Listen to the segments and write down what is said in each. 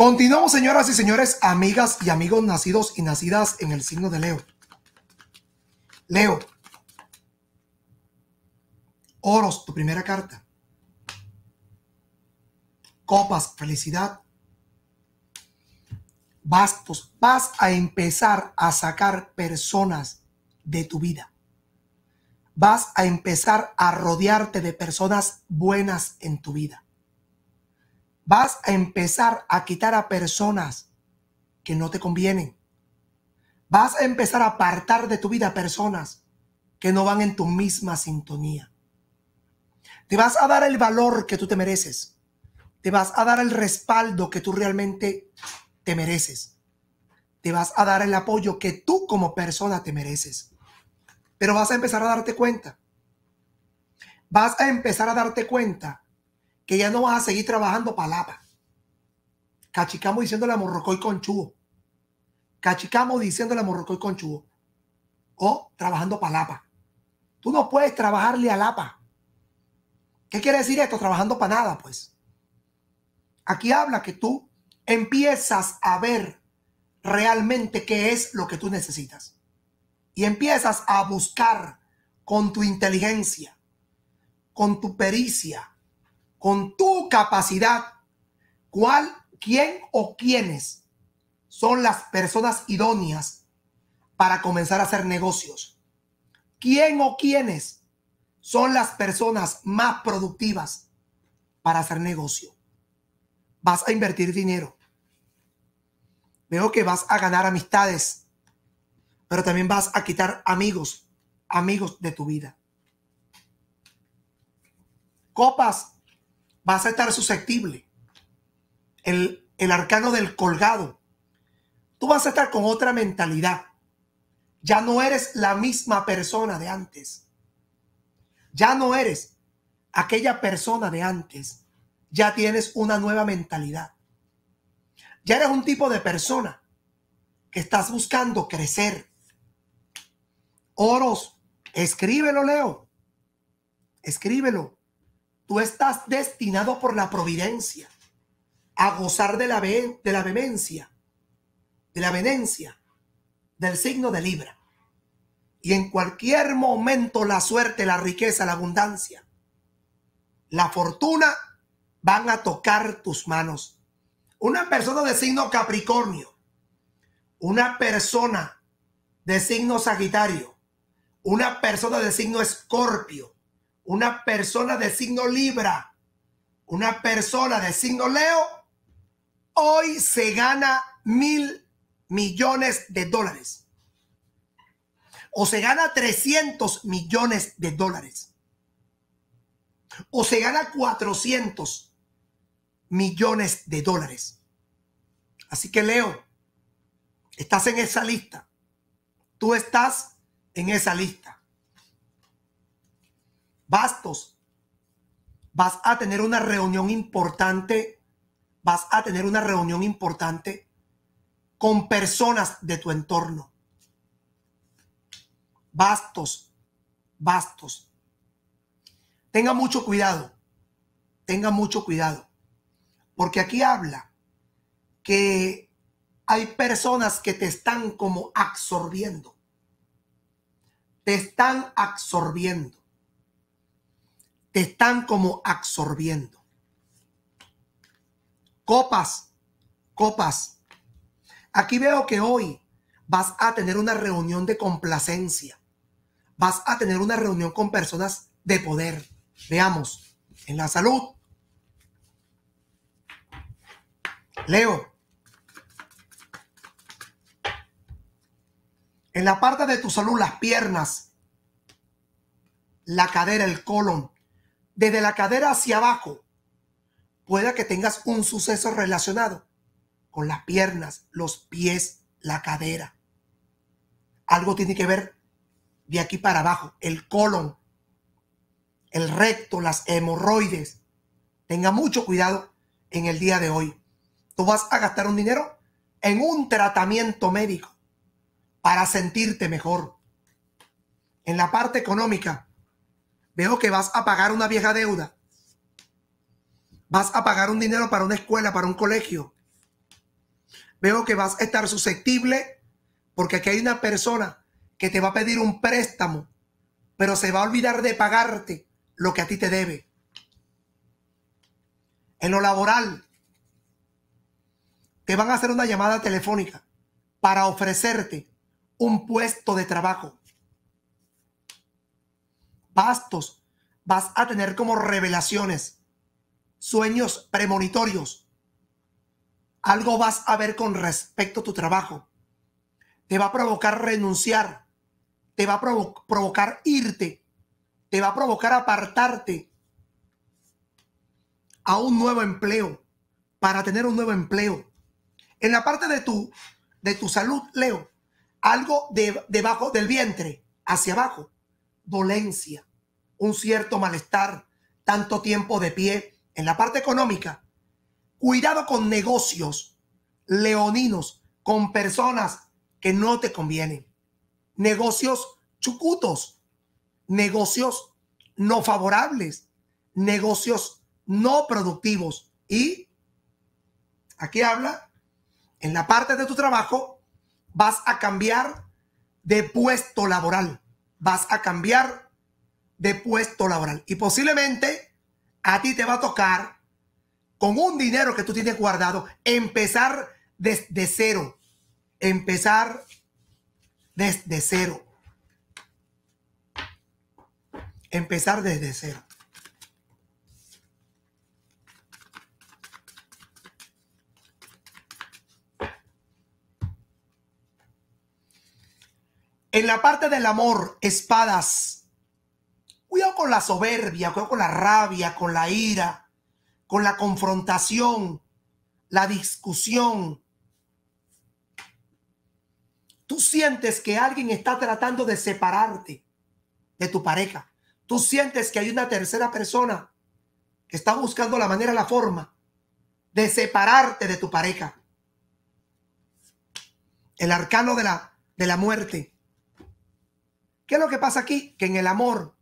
Continuamos, señoras y señores, amigas y amigos nacidos y nacidas en el signo de Leo. Leo. Oros, tu primera carta. Copas, felicidad. Bastos, pues, vas a empezar a sacar personas de tu vida. Vas a empezar a rodearte de personas buenas en tu vida vas a empezar a quitar a personas que no te convienen. Vas a empezar a apartar de tu vida personas que no van en tu misma sintonía. Te vas a dar el valor que tú te mereces. Te vas a dar el respaldo que tú realmente te mereces. Te vas a dar el apoyo que tú como persona te mereces. Pero vas a empezar a darte cuenta. Vas a empezar a darte cuenta que ya no vas a seguir trabajando palapa. Cachicamo diciéndole a Morrocoy chubo. Cachicamo diciéndole a Morrocoy chubo. O trabajando palapa. Tú no puedes trabajarle a Lapa. ¿Qué quiere decir esto? Trabajando para nada, pues. Aquí habla que tú empiezas a ver realmente qué es lo que tú necesitas. Y empiezas a buscar con tu inteligencia, con tu pericia, con tu capacidad, cuál, quién o quiénes son las personas idóneas para comenzar a hacer negocios. ¿Quién o quiénes son las personas más productivas para hacer negocio? Vas a invertir dinero. Veo que vas a ganar amistades, pero también vas a quitar amigos, amigos de tu vida. Copas vas a estar susceptible. El, el arcano del colgado. Tú vas a estar con otra mentalidad. Ya no eres la misma persona de antes. Ya no eres aquella persona de antes. Ya tienes una nueva mentalidad. Ya eres un tipo de persona que estás buscando crecer. Oros, escríbelo, Leo. Escríbelo. Tú estás destinado por la providencia a gozar de la, de la vehemencia, de la venencia, del signo de Libra. Y en cualquier momento la suerte, la riqueza, la abundancia, la fortuna van a tocar tus manos. Una persona de signo Capricornio, una persona de signo Sagitario, una persona de signo Escorpio, una persona de signo Libra, una persona de signo Leo, hoy se gana mil millones de dólares. O se gana 300 millones de dólares. O se gana 400 millones de dólares. Así que Leo, estás en esa lista. Tú estás en esa lista. Bastos, vas a tener una reunión importante, vas a tener una reunión importante con personas de tu entorno. Bastos, bastos. Tenga mucho cuidado, tenga mucho cuidado, porque aquí habla que hay personas que te están como absorbiendo, te están absorbiendo te están como absorbiendo. Copas, copas. Aquí veo que hoy vas a tener una reunión de complacencia. Vas a tener una reunión con personas de poder. Veamos, en la salud. Leo. En la parte de tu salud, las piernas, la cadera, el colon, desde la cadera hacia abajo, pueda que tengas un suceso relacionado con las piernas, los pies, la cadera. Algo tiene que ver de aquí para abajo, el colon, el recto, las hemorroides. Tenga mucho cuidado en el día de hoy. Tú vas a gastar un dinero en un tratamiento médico para sentirte mejor. En la parte económica, Veo que vas a pagar una vieja deuda. Vas a pagar un dinero para una escuela, para un colegio. Veo que vas a estar susceptible porque aquí hay una persona que te va a pedir un préstamo, pero se va a olvidar de pagarte lo que a ti te debe. En lo laboral, te van a hacer una llamada telefónica para ofrecerte un puesto de trabajo bastos, vas a tener como revelaciones, sueños premonitorios. Algo vas a ver con respecto a tu trabajo. Te va a provocar renunciar, te va a provocar irte, te va a provocar apartarte a un nuevo empleo, para tener un nuevo empleo. En la parte de tu, de tu salud, Leo, algo de, debajo del vientre, hacia abajo, dolencia, un cierto malestar, tanto tiempo de pie en la parte económica. Cuidado con negocios leoninos, con personas que no te convienen. Negocios chucutos, negocios no favorables, negocios no productivos. Y aquí habla, en la parte de tu trabajo vas a cambiar de puesto laboral, vas a cambiar de puesto laboral. Y posiblemente a ti te va a tocar con un dinero que tú tienes guardado, empezar desde cero. Empezar desde cero. Empezar desde cero. En la parte del amor, espadas con la soberbia, con la rabia, con la ira, con la confrontación, la discusión. Tú sientes que alguien está tratando de separarte de tu pareja. Tú sientes que hay una tercera persona que está buscando la manera, la forma de separarte de tu pareja. El arcano de la, de la muerte. ¿Qué es lo que pasa aquí? Que en el amor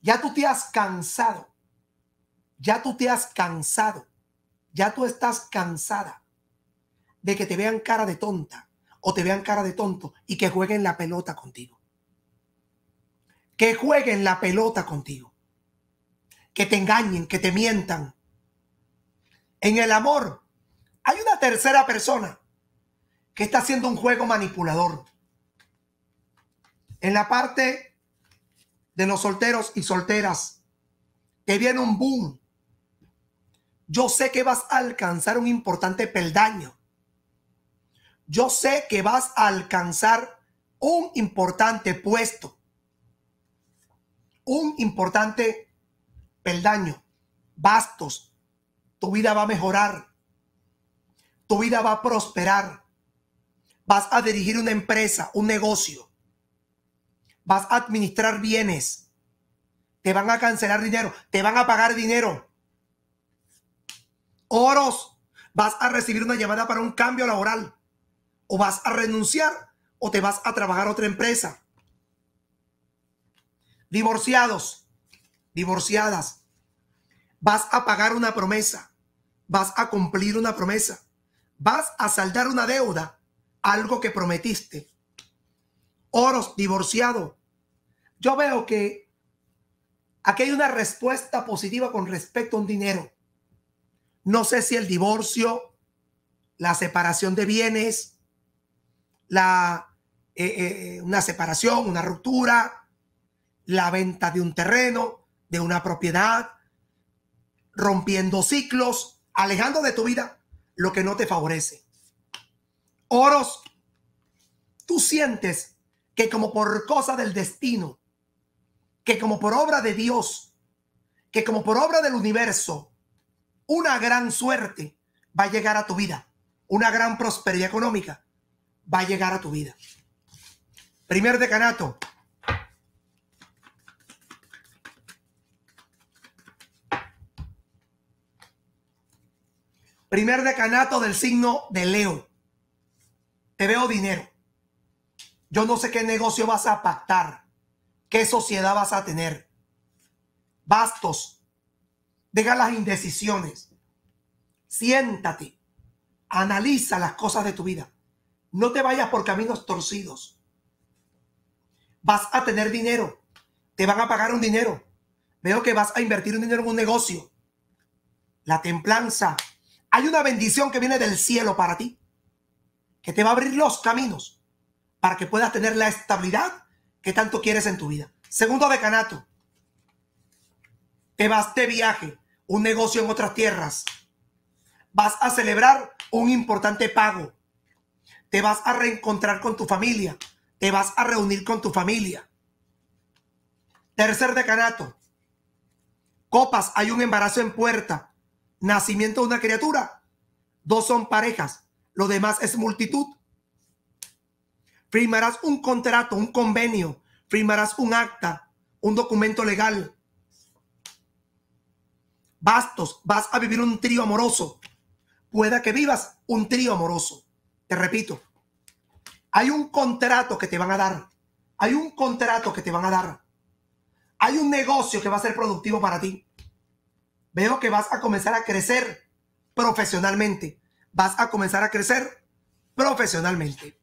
ya tú te has cansado. Ya tú te has cansado. Ya tú estás cansada de que te vean cara de tonta o te vean cara de tonto y que jueguen la pelota contigo. Que jueguen la pelota contigo. Que te engañen, que te mientan. En el amor hay una tercera persona que está haciendo un juego manipulador. En la parte de los solteros y solteras, que viene un boom. Yo sé que vas a alcanzar un importante peldaño. Yo sé que vas a alcanzar un importante puesto. Un importante peldaño. Bastos. Tu vida va a mejorar. Tu vida va a prosperar. Vas a dirigir una empresa, un negocio vas a administrar bienes, te van a cancelar dinero, te van a pagar dinero. Oros, vas a recibir una llamada para un cambio laboral, o vas a renunciar, o te vas a trabajar otra empresa. Divorciados, divorciadas, vas a pagar una promesa, vas a cumplir una promesa, vas a saldar una deuda, algo que prometiste oros divorciado. Yo veo que aquí hay una respuesta positiva con respecto a un dinero. No sé si el divorcio, la separación de bienes, la, eh, eh, eh, una separación, una ruptura, la venta de un terreno, de una propiedad, rompiendo ciclos, alejando de tu vida lo que no te favorece. Oros, tú sientes que como por cosa del destino, que como por obra de Dios, que como por obra del universo, una gran suerte va a llegar a tu vida, una gran prosperidad económica va a llegar a tu vida. Primer decanato. Primer decanato del signo de Leo. Te veo dinero. Yo no sé qué negocio vas a pactar, qué sociedad vas a tener. Bastos, deja las indecisiones. Siéntate, analiza las cosas de tu vida. No te vayas por caminos torcidos. Vas a tener dinero, te van a pagar un dinero. Veo que vas a invertir un dinero en un negocio. La templanza. Hay una bendición que viene del cielo para ti, que te va a abrir los caminos para que puedas tener la estabilidad que tanto quieres en tu vida. Segundo decanato, te vas de viaje, un negocio en otras tierras. Vas a celebrar un importante pago. Te vas a reencontrar con tu familia. Te vas a reunir con tu familia. Tercer decanato. Copas, hay un embarazo en puerta. Nacimiento de una criatura. Dos son parejas. Lo demás es multitud. Firmarás un contrato, un convenio, firmarás un acta, un documento legal. Bastos, vas a vivir un trío amoroso. Pueda que vivas un trío amoroso. Te repito, hay un contrato que te van a dar. Hay un contrato que te van a dar. Hay un negocio que va a ser productivo para ti. Veo que vas a comenzar a crecer profesionalmente. Vas a comenzar a crecer profesionalmente.